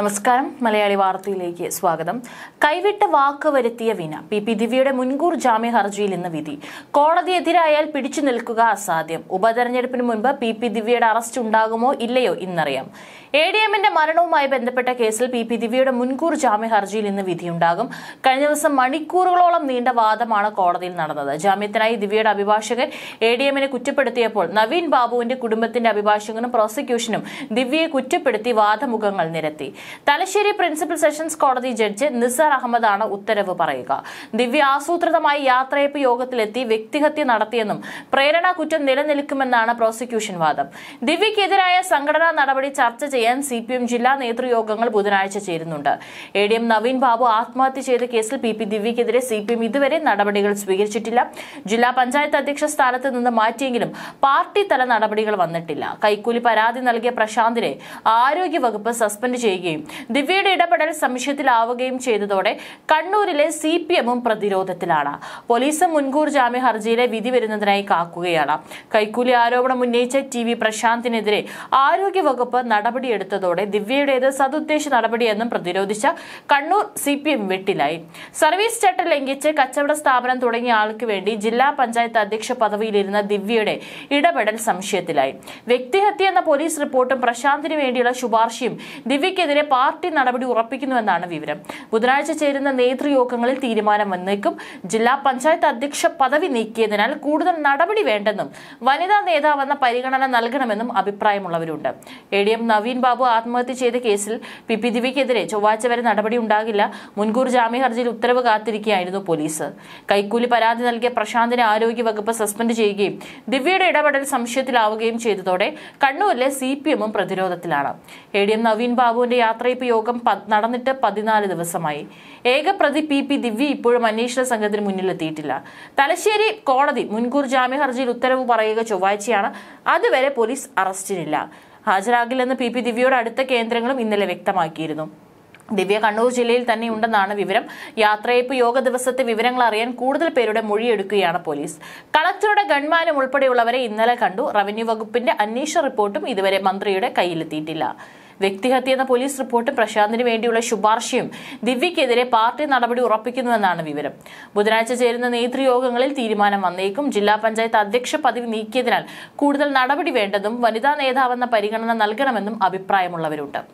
നമസ്കാരം മലയാളി വാർത്തയിലേക്ക് സ്വാഗതം കൈവിട്ട വാക്ക് വരുത്തിയ വിന പി പി ദിവ്യയുടെ മുൻകൂർ ജാമ്യ ഹർജിയിൽ ഇന്ന് വിധി കോടതി എതിരായാൽ പിടിച്ചു നിൽക്കുക അസാധ്യം ഉപതെരഞ്ഞെടുപ്പിന് മുൻപ് പി പി ദിവ്യയുടെ അറസ്റ്റ് ഉണ്ടാകുമോ ഇല്ലയോ ഇന്നറിയാം എ ഡി എമ്മിന്റെ മരണവുമായി ബന്ധപ്പെട്ട കേസിൽ പി പി ദിവ്യയുടെ മുൻകൂർ ജാമ്യ ഹർജിയിൽ ഇന്ന് വിധിയുണ്ടാകും കഴിഞ്ഞ ദിവസം മണിക്കൂറുകളോളം നീണ്ട വാദമാണ് കോടതിയിൽ നടന്നത് ജാമ്യത്തിനായി ദിവ്യയുടെ അഭിഭാഷകൻ എ ഡി എമ്മിനെ കുറ്റപ്പെടുത്തിയപ്പോൾ നവീൻ ബാബുവിന്റെ കുടുംബത്തിന്റെ അഭിഭാഷകനും പ്രോസിക്യൂഷനും ദിവ്യയെ കുറ്റപ്പെടുത്തി വാദമുഖങ്ങൾ നിരത്തി തലശ്ശേരി പ്രിൻസിപ്പൽ സെഷൻസ് കോടതി ജഡ്ജ് നിസാർ അഹമ്മദാണ് ഉത്തരവ് പറയുക ദിവ്യ ആസൂത്രിതമായി യാത്രയപ്പ് യോഗത്തിലെത്തി വ്യക്തിഹത്യ നടത്തിയെന്നും പ്രേരണ കുറ്റം നിലനിൽക്കുമെന്നാണ് പ്രോസിക്യൂഷൻ വാദം ദിവ്യക്കെതിരായ സംഘടനാ നടപടി ചർച്ച ചെയ്യാൻ സി പി എം ജില്ലാ നേതൃയോഗങ്ങൾ ബുധനാഴ്ച ചേരുന്നുണ്ട് A D M Naveen Babu ആത്മഹത്യ ചെയ്ത കേസിൽ പി പി ദിവ്യക്കെതിരെ സി പി എം ഇതുവരെ നടപടികൾ സ്വീകരിച്ചിട്ടില്ല ജില്ലാ പഞ്ചായത്ത് അധ്യക്ഷ സ്ഥാനത്ത് നിന്ന് മാറ്റിയെങ്കിലും പാർട്ടി തല നടപടികൾ വന്നിട്ടില്ല കൈക്കൂലി പരാതി നൽകിയ പ്രശാന്തിനെ ആരോഗ്യവകുപ്പ് സസ്പെൻഡ് ചെയ്യുകയും അറിയുകയും ദിവ്യയുടെ ഇടപെടൽ സംശയത്തിലാവുകയും ചെയ്തതോടെ കണ്ണൂരിലെ സി പി എമ്മും പ്രതിരോധത്തിലാണ് പോലീസും മുൻകൂർ ജാമ്യ ഹർജിയിലെ വിധി വരുന്നതിനായി കാക്കുകയാണ് കൈക്കൂലി ആരോപണം ഉന്നയിച്ച ടി വി പ്രശാന്തിനെതിരെ ആരോഗ്യവകുപ്പ് നടപടിയെടുത്തതോടെ ദിവ്യയുടേത് സതുദ്ദേശ നടപടിയെന്നും പ്രതിരോധിച്ച കണ്ണൂർ സി പി എം വെട്ടിലായി സർവീസ് ചട്ടം ലംഘിച്ച് കച്ചവട സ്ഥാപനം തുടങ്ങിയ ആൾക്ക് വേണ്ടി ജില്ലാ പഞ്ചായത്ത് അധ്യക്ഷ പദവിയിലിരുന്ന ദിവ്യയുടെ ഇടപെടൽ സംശയത്തിലായി വ്യക്തിഹത്യ എന്ന പോലീസ് റിപ്പോർട്ടും പ്രശാന്തിന് വേണ്ടിയുള്ള ശുപാർശയും ദിവ്യക്കെതിരെ ഇതിനെതിരെ പാർട്ടി നടപടി ഉറപ്പിക്കുന്നുവെന്നാണ് വിവരം ബുധനാഴ്ച ചേരുന്ന നേതൃയോഗങ്ങളിൽ തീരുമാനം വന്നേക്കും ജില്ലാ പഞ്ചായത്ത് അധ്യക്ഷ പദവി നീക്കിയതിനാൽ കൂടുതൽ നടപടി വേണ്ടെന്നും വനിതാ നേതാവെന്ന പരിഗണന നൽകണമെന്നും അഭിപ്രായമുള്ളവരുണ്ട് A D M Naveen Babu ആത്മഹത്യ ചെയ്ത കേസിൽ പി പി ദിവിക്കെതിരെ ചൊവ്വാഴ്ച വരെ നടപടി ഉണ്ടാകില്ല മുൻകൂർ ജാമ്യ ഹർജിയിൽ ഉത്തരവ് കാത്തിരിക്കുകയായിരുന്നു പോലീസ് കൈക്കൂലി പരാതി നൽകിയ പ്രശാന്തിനെ ആരോഗ്യവകുപ്പ് സസ്പെൻഡ് ചെയ്യുകയും ദിവ്യയുടെ ഇടപെടൽ സംശയത്തിലാവുകയും ചെയ്തതോടെ കണ്ണൂരിലെ സി പി എമ്മും പ്രതിരോധത്തിലാണ് എ ഡി എം നവീൻ ബാബുവിന്റെ യാത്രയപ്പ് യോഗം നടന്നിട്ട് പതിനാല് ദിവസമായി ഏകപ്രതി പി പി ദിവ്യ ഇപ്പോഴും അന്വേഷണ സംഘത്തിന് മുന്നിലെത്തിയിട്ടില്ല തലശ്ശേരി കോടതി മുൻകൂർ ജാമ്യ ഹർജിയിൽ ഉത്തരവ് പറയുക ചൊവ്വാഴ്ചയാണ് അതുവരെ പോലീസ് അറസ്റ്റിനില്ല ഹാജരാകില്ലെന്ന് പി പി ദിവ്യയുടെ അടുത്ത കേന്ദ്രങ്ങളും ഇന്നലെ വ്യക്തമാക്കിയിരുന്നു ദിവ്യ കണ്ണൂർ ജില്ലയിൽ തന്നെ ഉണ്ടെന്നാണ് വിവരം യാത്രയപ്പ് യോഗ ദിവസത്തെ വിവരങ്ങൾ അറിയാൻ കൂടുതൽ പേരുടെ മൊഴിയെടുക്കുകയാണ് പോലീസ് കളക്ടറുടെ ഗൺമാനും ഉൾപ്പെടെയുള്ളവരെ ഇന്നലെ കണ്ടു റവന്യൂ വകുപ്പിന്റെ അന്വേഷണ റിപ്പോർട്ടും ഇതുവരെ മന്ത്രിയുടെ കയ്യിലെത്തിയിട്ടില്ല വ്യക്തിഹത്യെന്ന പോലീസ് റിപ്പോർട്ടും പ്രശാന്തിന് വേണ്ടിയുള്ള ശുപാർശയും ദിവ്യക്കെതിരെ പാർട്ടി നടപടി ഉറപ്പിക്കുന്നുവെന്നാണ് വിവരം ബുധനാഴ്ച ചേരുന്ന നേതൃയോഗങ്ങളിൽ തീരുമാനം വന്നേക്കും ജില്ലാ പഞ്ചായത്ത് അധ്യക്ഷ പദവി നീക്കിയതിനാൽ കൂടുതൽ നടപടി വേണ്ടതും വനിതാ നേതാവെന്ന പരിഗണന നൽകണമെന്നും അഭിപ്രായമുള്ളവരുണ്ട്